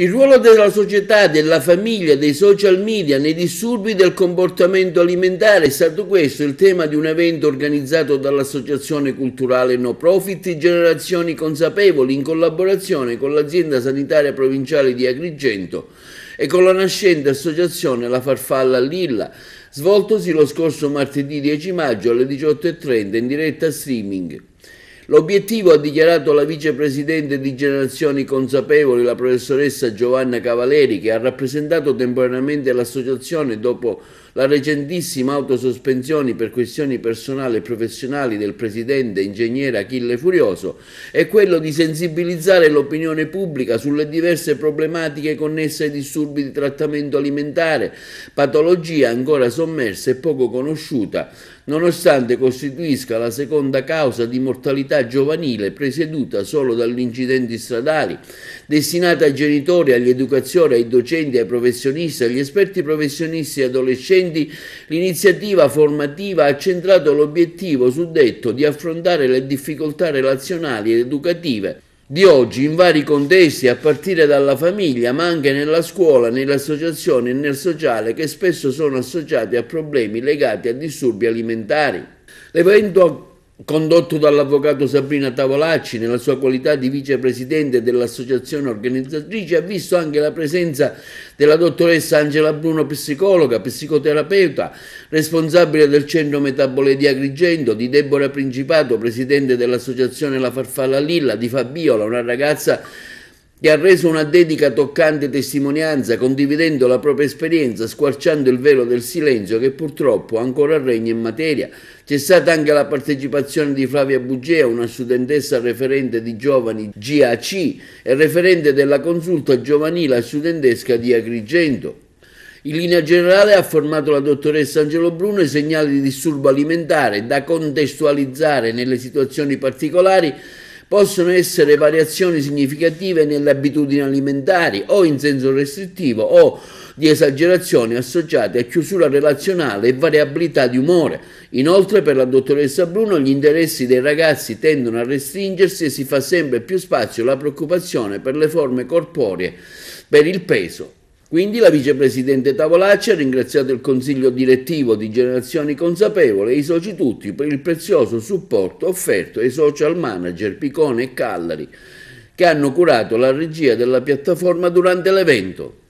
Il ruolo della società, della famiglia, dei social media nei disturbi del comportamento alimentare è stato questo il tema di un evento organizzato dall'associazione culturale no profit Generazioni Consapevoli in collaborazione con l'azienda sanitaria provinciale di Agrigento e con la nascente associazione La Farfalla Lilla, svoltosi lo scorso martedì 10 maggio alle 18.30 in diretta streaming. L'obiettivo, ha dichiarato la vicepresidente di Generazioni Consapevoli, la professoressa Giovanna Cavaleri, che ha rappresentato temporaneamente l'associazione dopo la recentissima autosospensione per questioni personali e professionali del presidente ingegnere Achille Furioso, è quello di sensibilizzare l'opinione pubblica sulle diverse problematiche connesse ai disturbi di trattamento alimentare, patologia ancora sommersa e poco conosciuta nonostante costituisca la seconda causa di mortalità giovanile presieduta solo dagli incidenti stradali, destinata ai genitori, all'educazione, ai docenti, ai professionisti, agli esperti professionisti e adolescenti, l'iniziativa formativa ha centrato l'obiettivo suddetto di affrontare le difficoltà relazionali ed educative di oggi in vari contesti, a partire dalla famiglia, ma anche nella scuola, nelle associazioni e nel sociale, che spesso sono associati a problemi legati a disturbi alimentari. L'evento condotto dall'avvocato Sabrina Tavolacci nella sua qualità di vicepresidente dell'associazione organizzatrice, ha visto anche la presenza della dottoressa Angela Bruno, psicologa, psicoterapeuta, responsabile del centro Metabole di Agrigento, di Deborah Principato, presidente dell'associazione La Farfalla Lilla, di Fabiola, una ragazza che ha reso una dedica toccante testimonianza condividendo la propria esperienza, squarciando il velo del silenzio che purtroppo ancora regna in materia. C'è stata anche la partecipazione di Flavia Buggea, una studentessa referente di giovani GAC e referente della consulta giovanile studentesca di Agrigento. In linea generale ha formato la dottoressa Angelo Bruno i segnali di disturbo alimentare da contestualizzare nelle situazioni particolari Possono essere variazioni significative nelle abitudini alimentari o in senso restrittivo o di esagerazioni associate a chiusura relazionale e variabilità di umore. Inoltre, per la dottoressa Bruno, gli interessi dei ragazzi tendono a restringersi e si fa sempre più spazio alla preoccupazione per le forme corporee, per il peso quindi la vicepresidente Tavolacci ha ringraziato il consiglio direttivo di Generazioni Consapevole e i soci tutti per il prezioso supporto offerto ai social manager Picone e Callari che hanno curato la regia della piattaforma durante l'evento.